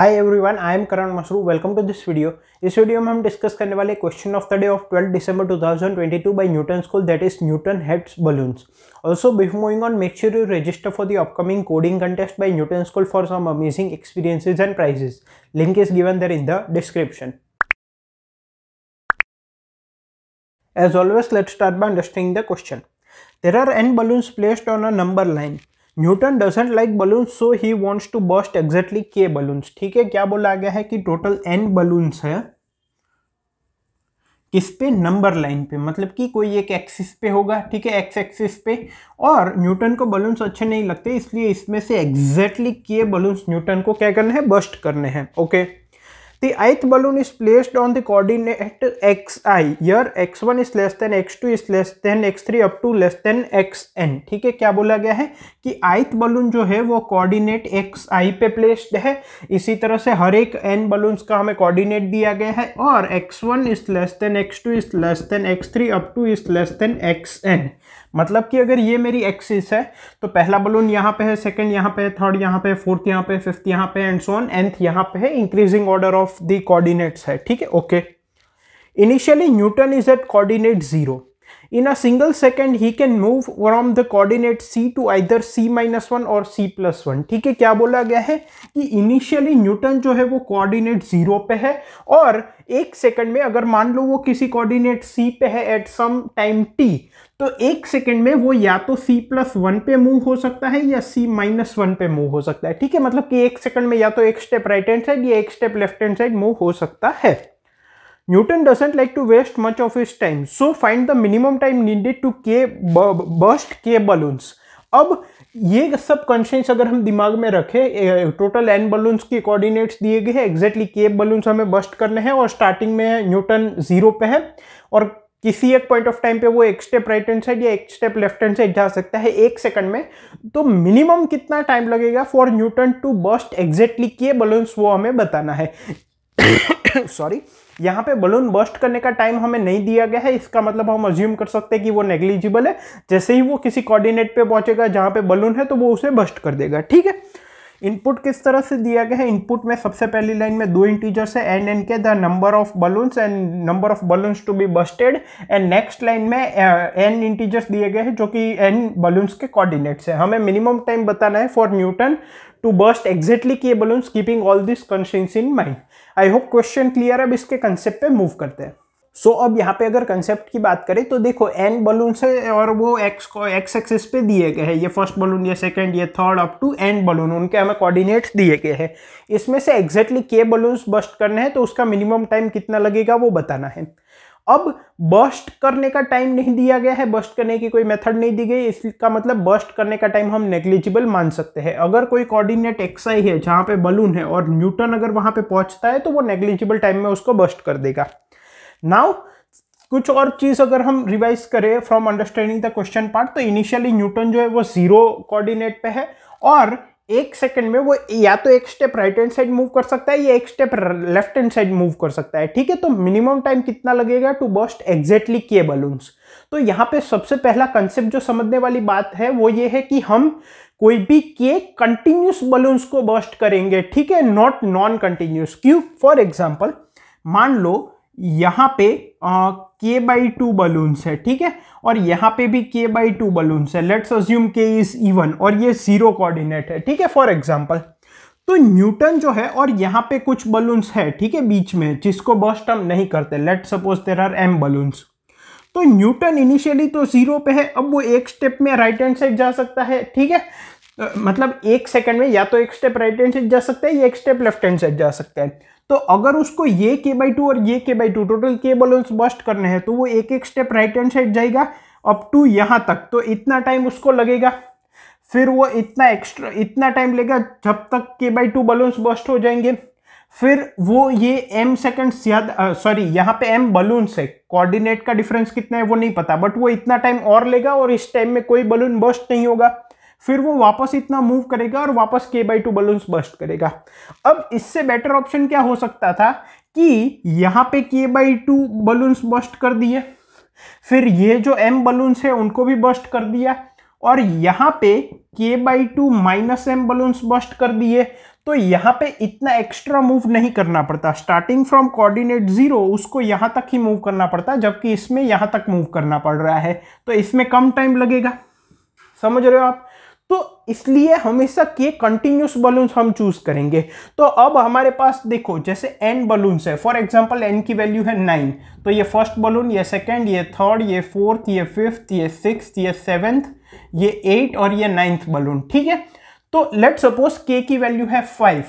Hi everyone I am Karan Masru welcome to this video इस video में हम डिस्कस करने वाले question of the day of 12 December 2022 by Newton School that is Newton hates balloons also before moving on make sure you register for the upcoming coding contest by Newton School for some amazing experiences and prizes link is given there in the description As always, let's start by understanding the question. There are n balloons placed on a number line. Newton doesn't like balloons so he wants to bast exactly K balloons ठीक है क्या बोला गया है कि total N balloons है किस पे नंबर लाइन पे मतलब कि कोई एक एक्सिस पे होगा ठीक है एक्स एक्सिस पे और न्यूटन को बलून्स अच्छे नहीं लगते इसलिए इसमें से एग्जैक्टली के बलून्स न्यूटन को क्या करने हैं बस्ट करने हैं okay okay. The ith balloon is placed on the coordinate x i. Here x1 is less than x2 is less than x3 up to less than xn. ठीक है क्या बोला गया है कि ith balloon जो है वो coordinate x i पे placed है इसी तरह से हर एक n balloons का हमें coordinate दिया गया है और x1 is less than x2 is less than x3 up to is less than xn. मतलब कि अगर ये मेरी एक्सिस है तो पहला बलून यहाँ पे है सेकंड यहाँ पे है थर्ड यहाँ पे फोर्थ यहाँ पे फिफ्थ यहाँ पे एंड सोन एंथ यहाँ पे है increasing order of the coordinates है ठीक है okay initially Newton is at coordinate zero In a single second he can move from the coordinate c to either c minus one और c plus one ठीक है क्या बोला गया है कि इनिशियली न्यूटन जो है वो कोऑर्डिनेट जीरो पे है और एक सेकंड में अगर मान लो वो किसी कोऑर्डिनेट c पे है एट सम टाइम t तो एक सेकंड में वो या तो c प्लस वन पे मूव हो सकता है या c माइनस वन पे मूव हो सकता है ठीक है मतलब कि एक सेकंड में या तो एक स्टेप राइट हैंड साइड या एक step left hand side move हो सकता है Newton doesn't like to waste much of his time. So find the minimum time needed to K burst K balloons. अब ये सब कंस्टेंट्स अगर हम दिमाग में रखें टोटल एन बलून्स के कोऑर्डिनेट्स दिए गए हैं एग्जैक्टली के बलून्स हमें बस्ट करने हैं और स्टार्टिंग में न्यूटन जीरो पे है और किसी एक पॉइंट ऑफ टाइम पे वो एक स्टेप राइट हैंड साइड या एक स्टेप लेफ्ट हैंड साइड जा सकता है एक सेकंड में तो मिनिमम कितना टाइम लगेगा for Newton to bast exactly K balloons वो हमें बताना है सॉरी यहाँ पे बलून बस्ट करने का टाइम हमें नहीं दिया गया है इसका मतलब हम अज्यूम कर सकते हैं कि वो नेग्लिजिबल है जैसे ही वो किसी कोऑर्डिनेट पे पहुंचेगा जहाँ पे बलून है तो वो उसे बस्ट कर देगा ठीक है इनपुट किस तरह से दिया गया है इनपुट में सबसे पहली लाइन में दो इंटीजर्स है and N K the number of balloons and number of balloons to be busted and next line में एन इंटीजर्स दिए गए हैं जो कि एन बलून्स के कोऑर्डिनेट्स हैं हमें मिनिमम टाइम बताना है for Newton to bast exactly K balloons keeping all this constants in mind I hope question clear अब इसके कंसेप्ट पे मूव करते हैं सो so, अब यहाँ पे अगर कंसेप्ट की बात करें तो देखो एन बलून है और वो एक्स को एक्स एक्सिस पे दिए गए हैं ये फर्स्ट बलून ये सेकंड ये third up to N balloon उनके हमें कोऑर्डिनेट्स दिए गए हैं इसमें से एग्जैक्टली के बलून्स बस्ट करने हैं तो उसका मिनिमम टाइम कितना लगेगा वो बताना है अब बस्ट करने का टाइम नहीं दिया गया है बस्ट करने की कोई मेथड नहीं दी गई इसका मतलब बस्ट करने का टाइम हम नेग्लिजिबल मान सकते हैं अगर कोई कोऑर्डिनेट एक्स आई है जहाँ पे बलून है और न्यूटन अगर वहाँ पे पहुँचता है तो वो नेग्लिजिबल टाइम में उसको बस्ट कर देगा नाउ कुछ और चीज़ अगर हम रिवाइज करें from understanding the question part तो इनिशियली न्यूटन जो है वो जीरो कोऑर्डिनेट पे है और एक सेकंड में वो या तो एक step right hand side move कर सकता है या एक step left hand side move कर सकता है ठीक है तो मिनिमम टाइम कितना लगेगा to bast exactly K balloons तो यहाँ पे सबसे पहला कंसेप्ट जो समझने वाली बात है वो ये है कि हम कोई भी के कंटिन्यूस बलून्स को बस्ट करेंगे ठीक है नॉट नॉन कंटिन्यूस क्यू फॉर एग्जाम्पल मान लो यहां पे के बाई टू बलून्स है ठीक है और यहां पे भी के बाई टू बलून्स है let's assume K is even और ये जीरो कोऑर्डिनेट है ठीक है फॉर एग्जाम्पल तो न्यूटन जो है और यहां पे कुछ बलून्स है ठीक है बीच में जिसको बस्ट हम नहीं करते let suppose there are M balloons तो न्यूटन इनिशियली तो जीरो पे है अब वो एक स्टेप में राइट हैंड साइड जा सकता है ठीक है मतलब एक सेकंड में या तो एक स्टेप राइट हैंड साइड जा सकता है या एक स्टेप लेफ्ट हैंड साइड जा सकता है तो अगर उसको ये के बाई टू और ये K by two total K balloons bust करने हैं तो वो एक एक स्टेप राइट हैंड साइड जाएगा अप टू यहाँ तक तो इतना टाइम उसको लगेगा फिर वो इतना एक्स्ट्रा इतना टाइम लेगा जब तक के बाई टू बलून्स बस्ट हो जाएंगे फिर वो ये एम सेकेंड याद सॉरी यहाँ पे एम बलून्स है कोऑर्डिनेट का डिफरेंस कितना है वो नहीं पता बट वो इतना टाइम और लेगा और इस टाइम में कोई बलून बस्ट नहीं होगा फिर वो वापस इतना मूव करेगा और वापस के बाई टू बलून्स बस्ट करेगा अब इससे बेटर ऑप्शन क्या हो सकता था कि यहाँ पे K by two balloons bust कर दिए फिर ये जो एम बलून्स है उनको भी बस्ट कर दिया और यहाँ पे K by two minus M balloons bust कर दिए तो यहाँ पे इतना एक्स्ट्रा मूव नहीं करना पड़ता स्टार्टिंग फ्रॉम कोऑर्डिनेट ज़ीरो उसको यहाँ तक ही मूव करना पड़ता जबकि इसमें यहाँ तक मूव करना पड़ रहा है तो इसमें कम टाइम लगेगा समझ रहे हो आप तो इसलिए हमेशा के कंटिन्यूस बलून्स हम चूज करेंगे तो अब हमारे पास देखो जैसे एन बलून्स है फॉर एग्जांपल एन की वैल्यू है नाइन तो ये फर्स्ट बलून ये सेकंड ये थर्ड ये फोर्थ ये फिफ्थ ये सिक्स ये सेवेंथ ये एट और ये नाइन्थ बलून ठीक है तो लेट सपोज के की वैल्यू है फाइव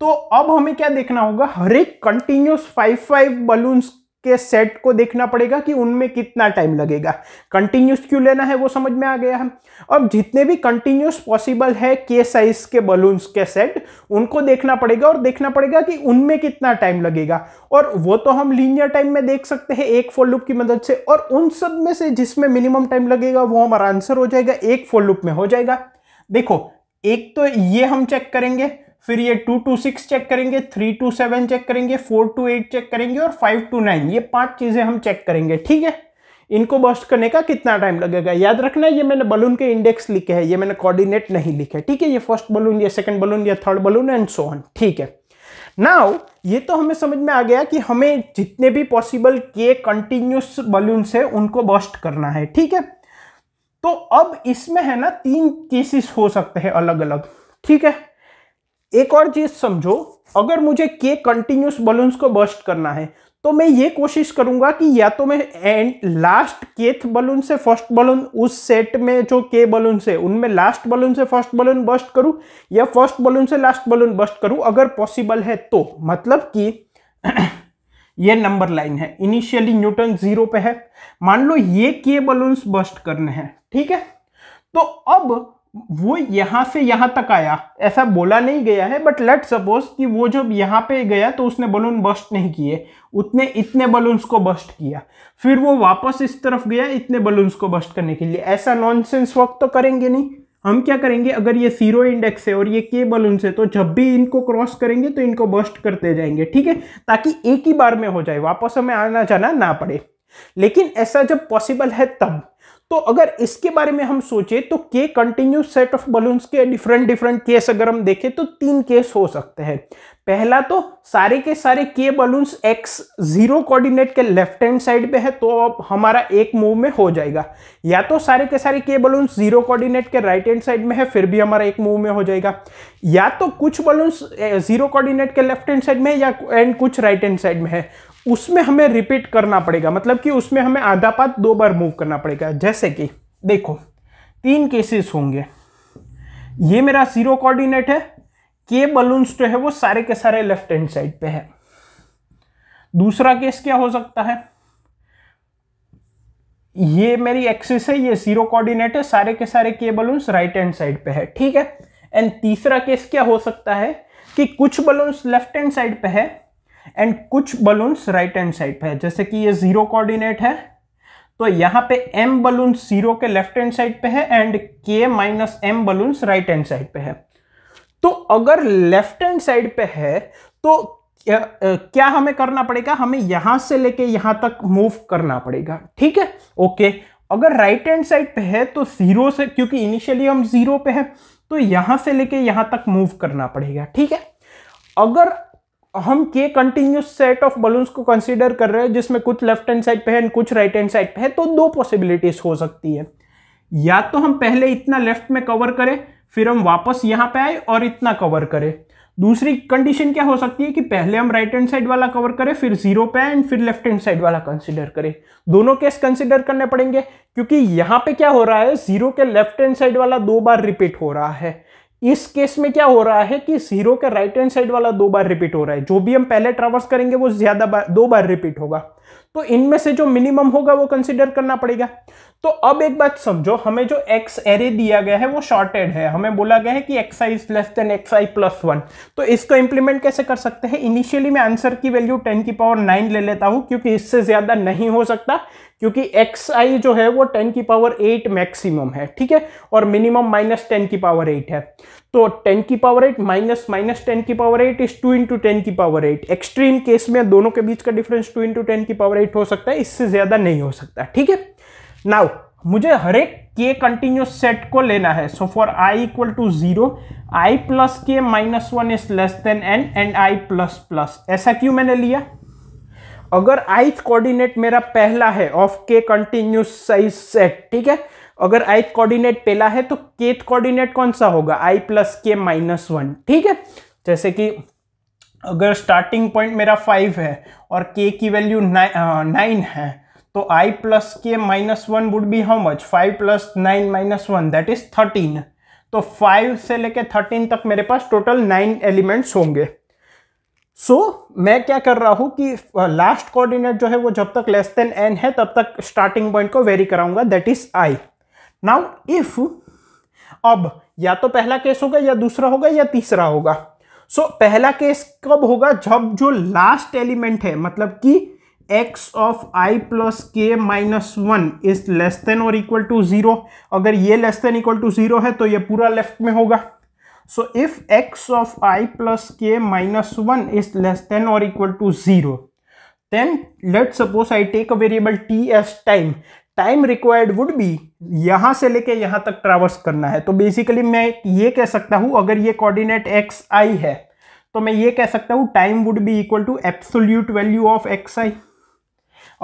तो अब हमें क्या देखना होगा हर एक कंटिन्यूस फाइव फाइव बलून्स के सेट को देखना पड़ेगा कि उनमें कितना टाइम लगेगा कंटिन्यूस क्यों लेना है वो समझ में आ गया है अब जितने भी कंटिन्यूस पॉसिबल है के साइज के बलून्स के सेट उनको देखना पड़ेगा और देखना पड़ेगा कि उनमें कितना टाइम लगेगा और वो तो हम लीनियर टाइम में देख सकते हैं एक फोर लूप की मदद से और उन सब में से जिसमें मिनिमम टाइम लगेगा वो हमारा आंसर हो जाएगा एक फोर लूप में हो जाएगा देखो एक तो ये हम चेक करेंगे फिर ये टू टू सिक्स चेक करेंगे थ्री टू सेवन चेक करेंगे फोर टू एट चेक करेंगे और फाइव टू नाइन ये पांच चीज़ें हम चेक करेंगे ठीक है इनको बस्ट करने का कितना टाइम लगेगा याद रखना ये मैंने बलून के इंडेक्स लिखे हैं ये मैंने कोऑर्डिनेट नहीं लिखे ठीक है ये फर्स्ट बलून या सेकंड बलून या third balloon and so on ठीक है नाउ ये तो हमें समझ में आ गया कि हमें जितने भी पॉसिबल के कंटिन्यूस बलून से उनको बस्ट करना है ठीक है तो अब इसमें है ना तीन केसेस हो सकते हैं अलग अलग ठीक है एक और चीज़ समझो अगर मुझे के कंटिन्यूस बलून्स को बस्ट करना है तो मैं ये कोशिश करूंगा कि या तो मैं एंड लास्ट केथ बलून से फर्स्ट बलून उस सेट में जो के बलून से उनमें लास्ट बलून से फर्स्ट बलून बस्ट करूं या फर्स्ट बलून से लास्ट बलून बस्ट करूं अगर पॉसिबल है तो मतलब कि ये नंबर लाइन है इनिशियली न्यूटन जीरो पे है मान लो ये के बलून्स बस्ट करने हैं ठीक है तो अब वो यहां से यहां तक आया ऐसा बोला नहीं गया है बट लेट सपोज कि वो जब यहां पे गया तो उसने बलून बस्ट नहीं किए उतने इतने बलून्स को बस्ट किया फिर वो वापस इस तरफ गया इतने बलून्स को बस्ट करने के लिए ऐसा नॉनसेंस वर्क तो करेंगे नहीं हम क्या करेंगे अगर ये सीरो इंडेक्स है और ये के बलून से तो जब भी इनको क्रॉस करेंगे तो इनको बस्ट करते जाएंगे ठीक है ताकि एक ही बार में हो जाए वापस हमें आना जाना ना पड़े लेकिन ऐसा जब पॉसिबल है तब तो अगर इसके बारे में हम सोचे तो K continuous set of balloons के डिफरेंट डिफरेंट केस अगर हम देखें तो तीन केस हो सकते हैं पहला तो सारे के सारे के बलून्स एक्स जीरो कोऑर्डिनेट के लेफ्ट हैंड साइड पे है तो अब हमारा एक मूव में हो जाएगा या तो सारे के सारे के बलून्स जीरो कोऑर्डिनेट के राइट हैंड साइड में है फिर भी हमारा एक मूव में हो जाएगा या तो कुछ बलून्स जीरो कोऑर्डिनेट के लेफ्ट हैंड साइड में है या एंड कुछ राइट हैंड साइड में है उसमें हमें रिपीट करना पड़ेगा मतलब कि उसमें हमें आधा पात दो बार मूव करना पड़ेगा जैसे कि देखो तीन केसेस होंगे ये मेरा जीरो कोऑर्डिनेट है के बलून्स जो है वो सारे के सारे लेफ्ट हैंड साइड पे है दूसरा केस क्या हो सकता है ये मेरी एक्सिस है ये जीरो कोऑर्डिनेट है सारे के सारे के बलून्स राइट हैंड साइड पे है ठीक है एंड तीसरा केस क्या हो सकता है कि कुछ बलून्स लेफ्ट हैंड साइड पे है एंड कुछ बलून्स राइट हैंड साइड पे है जैसे कि ये जीरो कोऑर्डिनेट है तो यहाँ पे m बलून जीरो के लेफ्ट हैंड साइड पे है and k minus M balloons right hand side पे है तो अगर लेफ्ट हैंड साइड पे है तो क्या हमें करना पड़ेगा हमें यहां से लेके यहां तक मूव करना पड़ेगा ठीक है ओके अगर राइट हैंड साइड पे है तो जीरो से क्योंकि इनिशियली हम जीरो पे है तो यहां से लेके यहां तक मूव करना पड़ेगा ठीक है अगर हम K continuous set of balloons को कंसीडर कर रहे हैं जिसमें कुछ लेफ्ट हैंड साइड पे है कुछ राइट हैंड साइड पे है तो दो पॉसिबिलिटीज हो सकती है या तो हम पहले इतना लेफ्ट में कवर करें फिर हम वापस यहाँ पे आए और इतना कवर करें दूसरी कंडीशन क्या हो सकती है कि पहले हम राइट हैंड साइड वाला कवर करें फिर जीरो पे एंड फिर लेफ्ट हैंड साइड वाला कंसिडर करें दोनों केस कंसिडर करने पड़ेंगे क्योंकि यहाँ पे क्या हो रहा है जीरो के लेफ्ट हैंड साइड वाला दो बार रिपीट हो रहा है इस केस में क्या हो रहा है कि जीरो के राइट हैंड साइड वाला दो बार रिपीट हो रहा है जो भी हम पहले ट्रावर्स करेंगे वो ज्यादा बार दो बार रिपीट होगा तो इनमें से जो मिनिमम होगा वो कंसिडर करना पड़ेगा तो अब एक बात समझो हमें जो एक्स एरे दिया गया है वो शॉर्टेड है हमें बोला गया है कि X I is less than X I plus one तो इसको इंप्लीमेंट कैसे कर सकते हैं इनिशियली मैं आंसर की वैल्यू टेन की पावर नाइन ले लेता हूँ क्योंकि इससे ज़्यादा नहीं हो सकता क्योंकि एक्स आई जो है वो टेन की पावर एट मैक्सिमम है ठीक है और मिनिमम माइनस टेन की पावर एट है तो टेन की power eight minus minus ten की power eight is two into ten की पावर एट एक्सट्रीम केस में दोनों के बीच का डिफरेंस टू इंटू टेन की पावर एट हो सकता है इससे ज़्यादा नहीं हो सकता ठीक है नाउ मुझे हर एक के कंटिन्यूस सेट को लेना है so for I equal to zero I plus K minus one is less than N and I plus plus ऐसा क्यों मैंने लिया अगर आई कोऑर्डिनेट मेरा पहला है ऑफ के कंटिन्यूस साइज सेट ठीक है अगर आई कोऑर्डिनेट पहला है तो के कोऑर्डिनेट कौन सा होगा I plus K minus one ठीक है जैसे कि अगर स्टार्टिंग पॉइंट मेरा फाइव है और के की वैल्यू नाइन है तो I plus K minus one would be how much five plus nine minus one that is thirteen तो फाइव से लेके थर्टीन तक मेरे पास टोटल नाइन एलिमेंट्स होंगे सो so, मैं क्या कर रहा हूँ कि लास्ट कोऑर्डिनेट जो है वो जब तक लेस देन एन है तब तक स्टार्टिंग पॉइंट को वेरी कराऊंगा that is I now if अब या तो पहला केस होगा या दूसरा होगा या तीसरा होगा सो so, पहला केस कब होगा जब जो लास्ट एलिमेंट है मतलब कि x of i plus K minus one is less than और इक्वल टू जीरो अगर ये less than equal to zero है तो ये पूरा लेफ्ट में होगा so if x of i plus K minus one is less than और equal to zero then let suppose I take a variable t as time time required would be यहाँ से लेके यहाँ तक ट्रावर्स करना है तो बेसिकली मैं ये कह सकता हूँ अगर ये कोऑर्डिनेट एक्स आई है तो मैं ये कह सकता हूँ time would be equal to absolute value of X I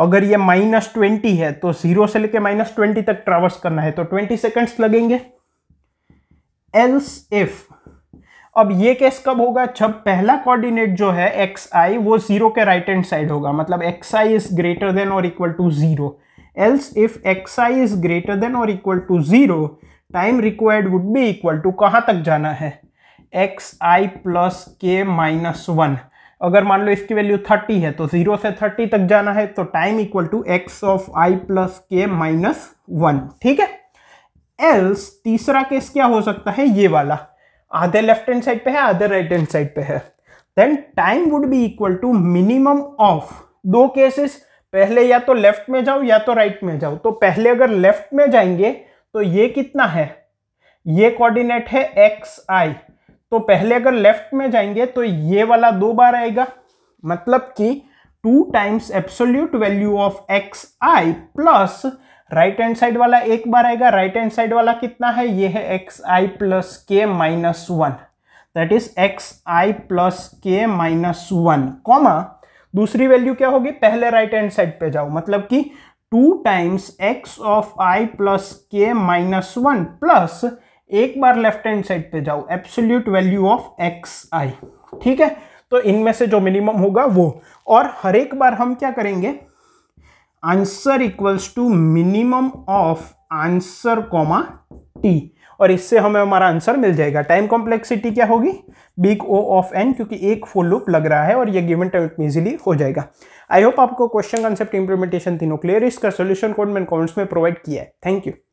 अगर ये माइनस ट्वेंटी है तो जीरो से लेके माइनस ट्वेंटी तक ट्रावर्स करना है तो ट्वेंटी सेकेंड्स लगेंगे एल्स इफ अब ये केस कब होगा जब पहला कोऑर्डिनेट जो है एक्स आई वो जीरो के राइट हैंड साइड होगा मतलब X I is greater than और equal to zero else if xi is greater than or equal to zero time required would be equal to कहाँ तक जाना है X I plus K minus one अगर मान लो इसकी वैल्यू थर्टी है तो जीरो से थर्टी तक जाना है तो time equal to X of I plus K minus one ठीक है एल्स तीसरा केस क्या हो सकता है ये वाला आधे लेफ्ट हैंड साइड पे है आधे राइट हैंड साइड पे है then time would be equal to minimum of दो केसेस पहले या तो लेफ्ट में जाओ या तो राइट में जाओ तो पहले अगर लेफ्ट में जाएंगे तो ये कितना है ये कोऑर्डिनेट है एक्स आई तो पहले अगर लेफ्ट में जाएंगे तो ये वाला दो बार आएगा मतलब कि two times absolute value of X I plus right hand side वाला एक बार आएगा राइट हैंड साइड वाला कितना है ये है X I plus K minus one that is X I plus K minus one comma दूसरी वैल्यू क्या होगी पहले राइट हैंड साइड पे जाओ मतलब कि two times X of I plus K minus one plus एक बार लेफ्ट हैंड साइड पे जाओ absolute value of X I ठीक है तो इनमें से जो मिनिमम होगा वो और हर एक बार हम क्या करेंगे answer equals to minimum of answer comma T और इससे हमें हमारा आंसर मिल जाएगा टाइम कॉम्प्लेक्सिटी क्या होगी बिग ओ ऑफ एन क्योंकि एक फुल लूप लग रहा है और ये गिवन टाइम में हो जाएगा आई होप आपको क्वेश्चन कॉन्सेप्ट इंप्लीमेंटेशन तीनों क्लियर इसका सोल्यूशन कोड मैंने कॉमेंट्स में प्रोवाइड किया है थैंक यू